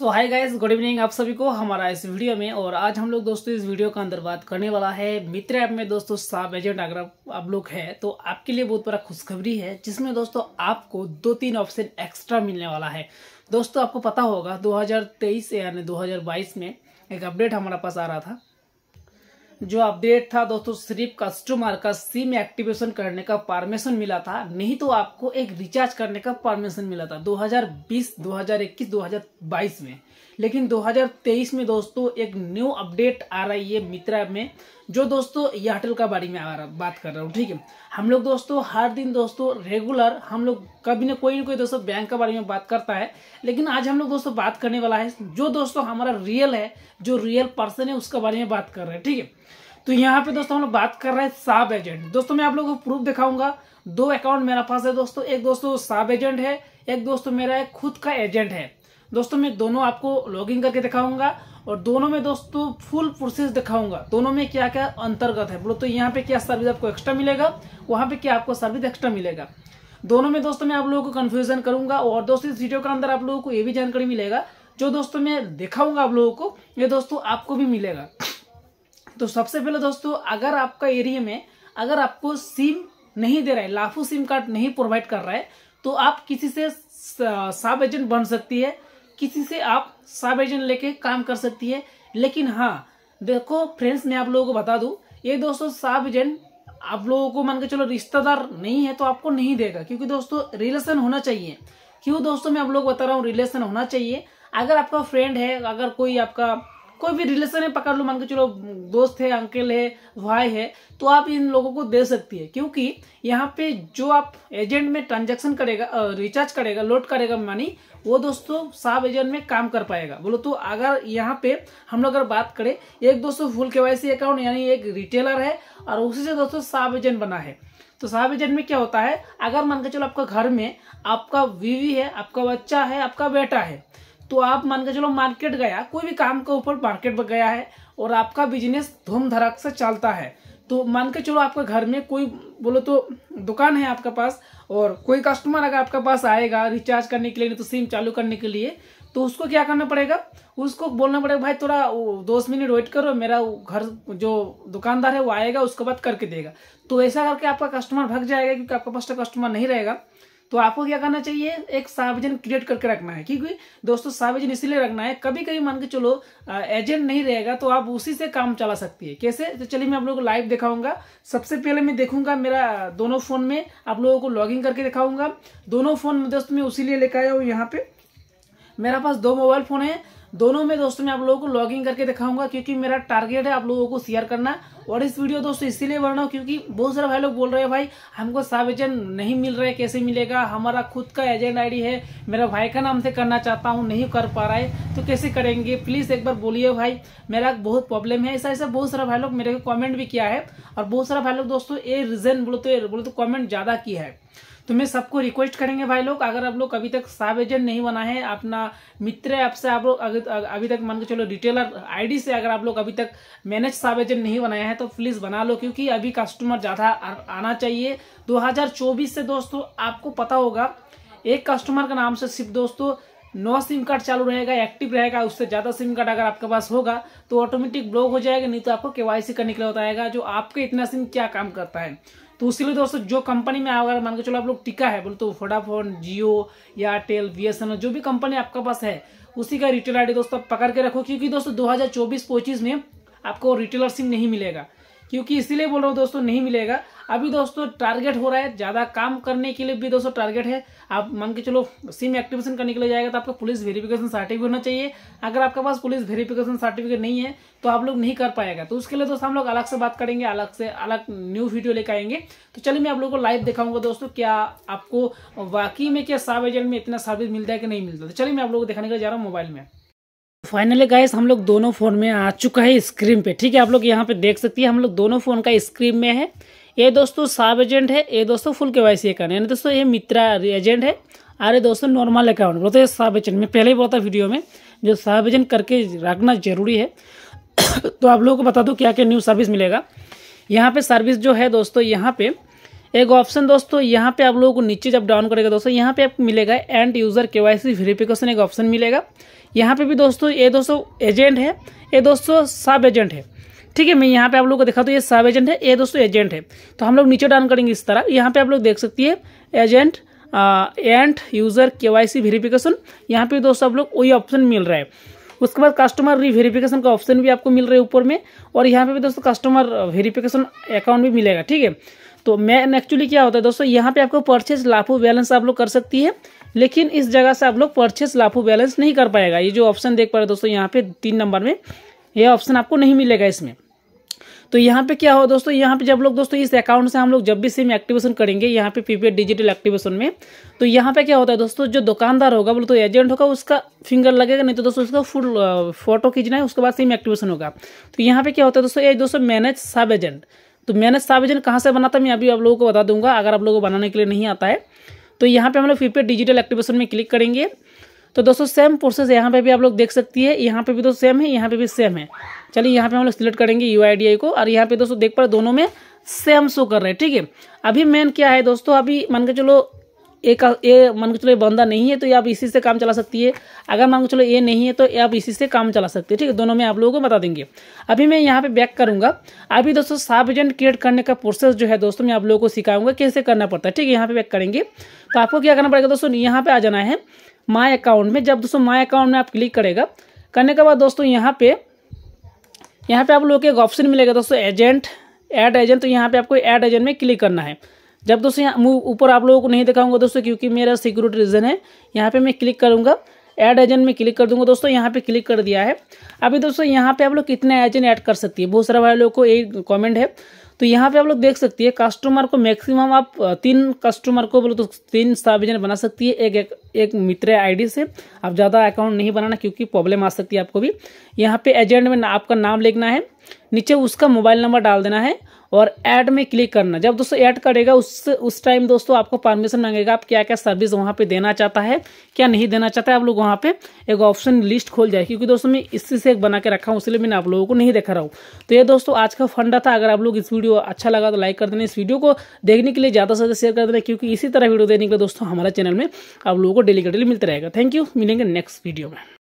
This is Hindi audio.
सो हाय गाइस गुड इवनिंग आप सभी को हमारा इस वीडियो में और आज हम लोग दोस्तों इस वीडियो का अंदर बात करने वाला है मित्र ऐप में दोस्तों साब एजेंट अगर आप लोग हैं तो आपके लिए बहुत बड़ा खुशखबरी है जिसमें दोस्तों आपको दो तीन ऑप्शन एक्स्ट्रा मिलने वाला है दोस्तों आपको पता होगा 2023 यानी 2022 में एक अपडेट हमारे पास आ रहा था जो अपडेट था दोस्तों सिर्फ कस्टमर का सिम एक्टिवेशन करने का परमिशन मिला था नहीं तो आपको एक रिचार्ज करने का परमिशन मिला था 2020 2021 2022 में लेकिन 2023 में दोस्तों एक न्यू अपडेट आ रही है मित्रा में जो दोस्तों एयरटेल का बारे में आ रहा बात कर रहा हूँ ठीक है हम लोग दोस्तों हर दिन दोस्तों रेगुलर हम लोग कभी ना कोई ना कोई दोस्तों बैंक के बारे में बात करता है लेकिन आज हम लोग दोस्तों बात करने वाला है जो दोस्तों हमारा रियल है जो रियल पर्सन है उसके बारे में बात कर रहे हैं ठीक है तो यहाँ पे दोस्तों हम लोग बात कर रहे हैं साब एजेंट दोस्तों मैं आप लोगों को प्रूफ दिखाऊंगा दो अकाउंट मेरा पास है दोस्तों एक दोस्तों साब एजेंट है एक दोस्तों मेरा खुद का एजेंट है दोस्तों मैं दोनों आपको लॉगिंग करके दिखाऊंगा और दोनों में दोस्तों फुल प्रोसेस दिखाऊंगा दोनों में क्या क्या अंतर्गत है बोलो तो यहाँ पे क्या सर्विस आपको एक्स्ट्रा मिलेगा वहां पे क्या आपको सर्विस एक्स्ट्रा मिलेगा दोनों में दोस्तों मैं आप लोगों को कन्फ्यूजन करूंगा और दोस्तों इस वीडियो के अंदर आप लोगों को ये भी जानकारी मिलेगा जो दोस्तों मैं दिखाऊंगा आप लोगों को ये दोस्तों आपको भी मिलेगा तो सबसे पहले दोस्तों अगर आपका एरिया में अगर आपको सिम नहीं दे रहा है लाफू सिम कार्ड नहीं प्रोवाइड कर रहा है तो आप किसी से साब एजेंट बन सकती है किसी से आप सब लेके काम कर सकती है लेकिन हाँ देखो फ्रेंड्स मैं आप लोगों को बता दू ये दोस्तों सब एजेंट आप लोगों को मान के चलो रिश्तेदार नहीं है तो आपको नहीं देगा क्योंकि दोस्तों रिलेशन होना चाहिए क्यों दोस्तों मैं आप लोग बता रहा हूँ रिलेशन होना चाहिए अगर आपका फ्रेंड है अगर कोई आपका कोई भी रिलेशन है पकड़ लो मान के चलो दोस्त है अंकल है भाई है तो आप इन लोगों को दे सकती है क्योंकि यहाँ पे जो आप एजेंट में ट्रांजेक्शन करेगा रिचार्ज करेगा लोड करेगा मनी वो दोस्तों साफ एजेंट में काम कर पाएगा बोलो तो अगर यहाँ पे हम लोग अगर बात करें एक दोस्तों फुल के अकाउंट यानी एक रिटेलर है और उसी से दोस्तों साफ एजेंट बना है तो साहब एजेंट में क्या होता है अगर मान के चलो आपका घर में आपका बीवी है आपका बच्चा है आपका बेटा है तो आप मान के चलो मार्केट गया कोई भी काम के ऊपर मार्केट में गया है और आपका बिजनेस धूम से चलता है तो मान के चलो आपके घर में कोई बोलो तो दुकान है आपके पास और कोई कस्टमर अगर आपके पास आएगा रिचार्ज करने के लिए नहीं तो सिम चालू करने के लिए तो उसको क्या करना पड़ेगा उसको बोलना पड़ेगा भाई थोड़ा दो मिनट वेट करो मेरा घर जो दुकानदार है वो आएगा उसके बाद करके देगा तो ऐसा करके आपका कस्टमर भग जाएगा क्योंकि आपके पास तो कस्टमर नहीं रहेगा तो आपको क्या करना चाहिए एक सार्वजन क्रिएट करके रखना है क्योंकि दोस्तों सार्वजन इसलिए रखना है कभी कभी मान के चलो एजेंट नहीं रहेगा तो आप उसी से काम चला सकती है कैसे तो चलिए मैं आप लोगों को लाइव दिखाऊंगा सबसे पहले मैं देखूंगा मेरा दोनों फोन में आप लोगों को लॉगिन करके दिखाऊंगा दोनों फोन दोस्तों में उसी लेकर आया हूँ यहाँ पे मेरा पास दो मोबाइल फोन है दोनों में दोस्तों मैं आप लोगों को लॉगिंग करके दिखाऊंगा क्योंकि मेरा टारगेट है आप लोगों को शेयर करना और इस वीडियो दोस्तों इसीलिए हूँ क्योंकि बहुत सारे भाई लोग बोल रहे हैं भाई हमको साब एजेंट नहीं मिल रहा है कैसे मिलेगा हमारा खुद का एजेंट आईडी है मेरा भाई का नाम से करना चाहता हूँ नहीं कर पा रहा है तो कैसे करेंगे प्लीज़ एक बार बोलिए भाई मेरा बहुत प्रॉब्लम है ऐसा ऐसा बहुत सारा भाई लोग मेरे को कॉमेंट भी किया है और बहुत सारा भाई लोग दोस्तों ये रीज़न बोलते बोलते कॉमेंट तो ज़्यादा किया है तो मैं सबको रिक्वेस्ट करेंगे भाई लोग अगर आप लोग अभी तक साब एजेंट नहीं बना है अपना मित्र ऐप से आप लोग अभी तक मान के चलो रिटेलर आईडी से अगर आप लोग अभी तक मैनेज साब एजेंट नहीं बनाया है तो प्लीज़ बना लो क्योंकि अभी कस्टमर ज़्यादा आना चाहिए 2024 से दोस्तों आपको पता होगा एक कस्टमर का नाम से सिर्फ दोस्तों नौ सिम कार्ड चालू रहेगा एक्टिव रहेगा उससे ज़्यादा सिम कार्ड अगर आपके पास होगा तो ऑटोमेटिक ब्लॉक हो जाएगा नहीं तो आपको केवाईसी का निकला होता है जो आपके इतना सिम क्या काम करता है तो इसीलिए दोस्तों जो कंपनी में अगर मान के चलो आप लोग टिका है बोले तो वोडाफोन जियो एयरटेल बी जो भी कंपनी आपके पास है उसी का रिटेल आईडी दोस्तों पकड़ के रखो क्योंकि दोस्तों चौबीस पच्चीस में आपको रिटेलर सिम नहीं मिलेगा क्योंकि इसीलिए बोल रहा हूँ दोस्तों नहीं मिलेगा अभी दोस्तों टारगेट हो रहा है ज़्यादा काम करने के लिए भी दोस्तों टारगेट है आप मान के चलो सिम एक्टिवेशन करने के लिए जाएगा तो आपका पुलिस वेरिफिकेशन सर्टिफिकेट होना चाहिए अगर आपके पास पुलिस वेरिफिकेशन सर्टिफिकेट नहीं है तो आप लोग नहीं कर पाएगा तो उसके लिए दोस्तों हम लोग अलग से बात करेंगे अलग से अलग न्यू वीडियो लेकर आएंगे तो चलिए मैं आप लोग को लाइव दिखाऊंगा दोस्तों क्या आपको वाकई में क्या सब एजेंट में इतना सर्विस मिलता है कि नहीं मिलता तो चलिए मैं आप लोग को दिखाने के लिए जा रहा हूँ मोबाइल में फाइनली गाइस हम लोग दोनों फोन में आ चुका है स्क्रीन पे ठीक है आप लोग यहाँ पे देख सकती है हम लोग दोनों फोन का स्क्रीन में है ये दोस्तों साब एजेंट है ये दोस्तों फुल के वाई सी अकाउंट यानी दोस्तों ये मित्रा एजेंट है और ये दोस्तों नॉर्मल अकाउंट बोलते हैं साब एजेंट मैं पहले ही बोलता वीडियो में जो साब एजेंट करके रखना जरूरी है तो आप लोगों को बता दूँ क्या क्या न्यू सर्विस मिलेगा यहाँ पे सर्विस जो है दोस्तों यहाँ पे एक ऑप्शन दोस्तों यहाँ पे आप लोगों को नीचे जब डाउन करेगा दोस्तों यहाँ पे आपको मिलेगा end user K Y C verification एक ऑप्शन मिलेगा यहाँ पे भी दोस्तों ये दोस्तों एजेंट है ये दोस्तों सब एजेंट है ठीक है मैं यहाँ पे आप लोग को दिखा तो ये सब एजेंट है ये दोस्तों एजेंट है तो हम लोग नीचे डाउन करेंगे इस तरह यहाँ पे आप लोग देख सकती है agent and user K Y C verification यहाँ पे दोस्तों आप लोग वही ऑप्शन मिल रहा है उसके बाद कस्टमर री वेरिफिकेशन का ऑप्शन भी आपको मिल रहा है ऊपर में और यहाँ पे भी दोस्तों कस्टमर वेरिफिकेशन अकाउंट भी मिलेगा ठीक है तो मैं एक्चुअली क्या होता है दोस्तों यहाँ पे आपको परचेज लाफू बैलेंस आप लोग कर सकती है लेकिन इस जगह से आप लोग परचेज लाफू बैलेंस नहीं कर पाएगा ये जो ऑप्शन देख पा रहे दोस्तों यहाँ पे तीन नंबर में ये ऑप्शन आपको नहीं मिलेगा इसमें तो यहाँ पे क्या हो दोस्तों यहाँ पे जब लोग दोस्तों इस अकाउंट से हम लोग जब भी सिम एक्टिवेशन करेंगे यहाँ पे पीपीएड डिजिटल एक्टिवेशन में तो यहाँ पे क्या होता है दोस्तों जो दुकानदार होगा बोलते तो एजेंट होगा उसका फिंगर लगेगा नहीं तो दोस्तों उसका फुल फोटो खींचना है उसके बाद सिम एक्टिवेशन होगा तो यहाँ पे क्या होता है दोस्तों ये दोस्तों मैनेज सब एजेंट तो मैनेज सब एजेंट कहाँ से बनाता है मैं अभी आप लोगों को बता दूंगा अगर आप लोगों को बनाने के लिए नहीं आता है तो यहाँ पे हम लोग पीपीएड डिजिटल एक्टिवेशन में क्लिक करेंगे तो दोस्तों सेम प्रोसेस यहाँ पे भी आप लोग देख सकती तो है यहाँ पे भी दोस्तों सेम है यहाँ पे भी सेम है चलिए यहाँ पे हम लोग सिलेक्ट करेंगे यू को और यहाँ पे दोस्तों देख पा रहे दोनों में सेम शो कर रहे हैं ठीक है अभी मेन क्या है दोस्तों अभी मान के चलो एक ये मान के चलो ये बंदा नहीं है तो ये आप इसी से काम चला सकती है अगर मान के चलो ये नहीं है तो ये आप इसी से काम चला सकती है ठीक है दोनों में आप लोगों को बता देंगे अभी मैं यहाँ पे बैक करूँगा अभी दोस्तों साब एजेंट क्रिएट करने का प्रोसेस जो है दोस्तों मैं आप लोगों को सिखाऊंगा कैसे करना पड़ता है ठीक है यहाँ पे बैक करेंगे तो आपको क्या करना पड़ेगा दोस्तों यहाँ पे आ जाना है माई अकाउंट में जब दोस्तों माई अकाउंट में आप क्लिक करेगा करने के बाद दोस्तों यहाँ पे यहाँ पे आप लोगों को एक ऑप्शन मिलेगा दोस्तों एजेंट ऐड एजेंट तो यहाँ पे आपको ऐड एजेंट में क्लिक करना है जब दोस्तों यहाँ ऊपर आप लोगों को नहीं दिखाऊंगा दोस्तों क्योंकि मेरा सिक्योरिटी रीज़न है यहाँ पे मैं क्लिक करूँगा ऐड एजेंट में क्लिक कर दूंगा दोस्तों यहाँ पे क्लिक कर दिया है अभी दोस्तों यहाँ पे आप लोग कितने एजेंट ऐड कर सकती है बहुत सारे भाई लोग को एक कॉमेंट है तो यहाँ पे आप लोग देख सकती है कस्टमर को मैक्सिमम आप तीन कस्टमर को बोलो तो तीन सब एजेंट बना सकती है एक एक, एक मित्र आई से आप ज़्यादा अकाउंट नहीं बनाना क्योंकि प्रॉब्लम आ सकती है आपको भी यहाँ पे एजेंट में आपका नाम लिखना है नीचे उसका मोबाइल नंबर डाल देना है और ऐड में क्लिक करना जब दोस्तों ऐड करेगा उस उस टाइम दोस्तों आपको परमिशन मांगेगा आप क्या क्या सर्विस वहाँ पे देना चाहता है क्या नहीं देना चाहता है आप लोग वहाँ पे एक ऑप्शन लिस्ट खोल जाए क्योंकि दोस्तों मैं इसी से एक बना के रखा हूँ इसलिए मैंने आप लोगों को नहीं देखा रहा हूँ तो ये दोस्तों आज का फंडा था अगर आप लोग इस वीडियो अच्छा लगा तो लाइक कर देना इस वीडियो को देखने के लिए ज़्यादा से ज़्यादा शेयर कर देना क्योंकि इसी तरह वीडियो देने के लिए दोस्तों हमारे चैनल में आप लोगों को डेली का डेली मिलता रहेगा थैंक यू मिलेंगे नेक्स्ट वीडियो में